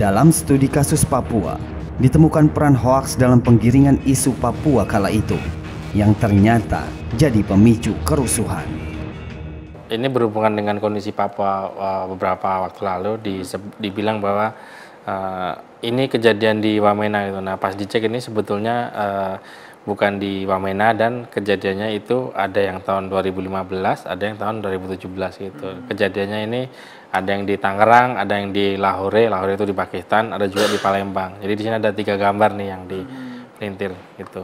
Dalam studi kasus Papua, ditemukan peran hoaks dalam penggiringan isu Papua kala itu yang ternyata jadi pemicu kerusuhan. Ini berhubungan dengan kondisi Papua eh, beberapa waktu lalu dibilang bahwa uh, ini kejadian di Wamena itu. Nah pas dicek ini sebetulnya uh, bukan di Wamena dan kejadiannya itu ada yang tahun 2015, ada yang tahun 2017 gitu. Hmm. Kejadiannya ini ada yang di Tangerang, ada yang di Lahore, Lahore itu di Pakistan, ada juga di Palembang. Jadi di sini ada tiga gambar nih yang di hmm. gitu.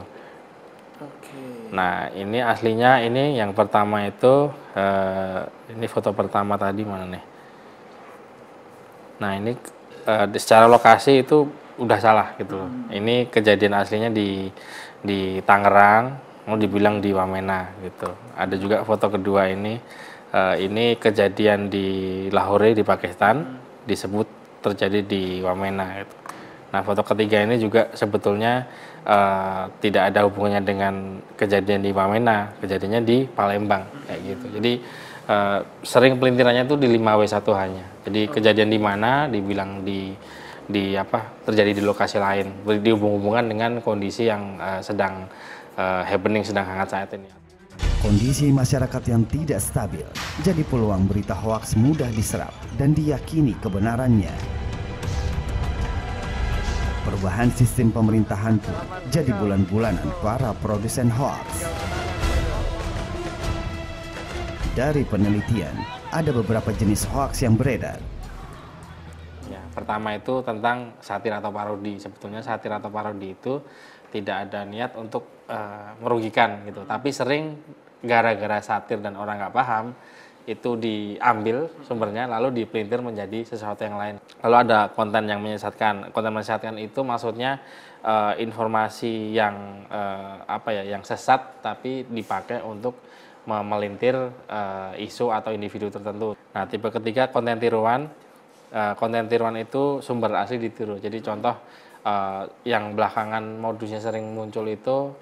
Nah ini aslinya ini yang pertama itu eh, ini foto pertama tadi mana nih? Nah ini uh, secara lokasi itu udah salah gitu Hmm. Ini kejadian aslinya di di Tangerang, mau dibilang di Wamena gitu. Ada juga foto kedua ini uh, ini kejadian di Lahore di Pakistan hmm. disebut terjadi di Wamena gitu. Nah, foto ketiga ini juga sebetulnya uh, tidak ada hubungannya dengan kejadian di Wamena, kejadiannya di Palembang kayak gitu. Jadi uh, sering pelintirannya itu di 5W1 hanya. Jadi oh. kejadian di mana dibilang di di apa terjadi di lokasi lain dihubung-hubungan dengan kondisi yang uh, sedang uh, happening sedang hangat saat ini. Kondisi masyarakat yang tidak stabil jadi peluang berita hoaks mudah diserap dan diyakini kebenarannya. Perubahan sistem pemerintahan pun jadi bulan-bulanan para produsen hoaks dari penelitian, ada beberapa jenis hoax yang beredar. Ya, pertama itu tentang satir atau parodi. Sebetulnya satir atau parodi itu tidak ada niat untuk uh, merugikan gitu, tapi sering gara-gara satir dan orang nggak paham itu diambil sumbernya lalu dipelintir menjadi sesuatu yang lain. Lalu ada konten yang menyesatkan. Konten menyesatkan itu maksudnya uh, informasi yang uh, apa ya yang sesat tapi dipakai untuk memelintir uh, eh, isu atau individu tertentu. Nah, tipe ketiga konten tiruan. Uh, konten tiruan itu sumber asli ditiru. Jadi contoh uh, yang belakangan modusnya sering muncul itu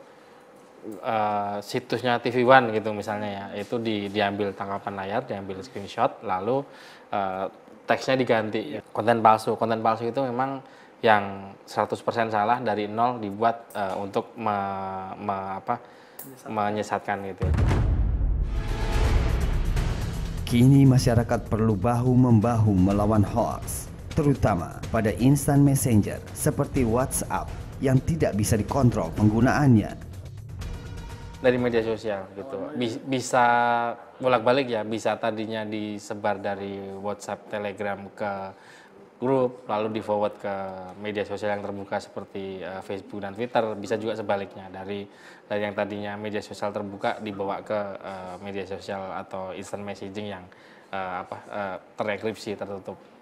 uh, situsnya TV One gitu misalnya ya. Itu di, diambil tangkapan layar, diambil screenshot lalu uh, teksnya diganti. Konten palsu. Konten palsu itu memang yang 100% salah dari nol dibuat uh, untuk me, me, apa, menyesatkan, menyesatkan gitu. Kini masyarakat perlu bahu-membahu melawan hoax, terutama pada instant messenger seperti WhatsApp yang tidak bisa dikontrol penggunaannya. Dari media sosial gitu, bisa bolak-balik ya, bisa tadinya disebar dari WhatsApp, Telegram ke grup lalu di forward ke media sosial yang terbuka seperti uh, Facebook dan Twitter bisa juga sebaliknya dari dari yang tadinya media sosial terbuka dibawa ke uh, media sosial atau instant messaging yang uh, apa uh, terenkripsi tertutup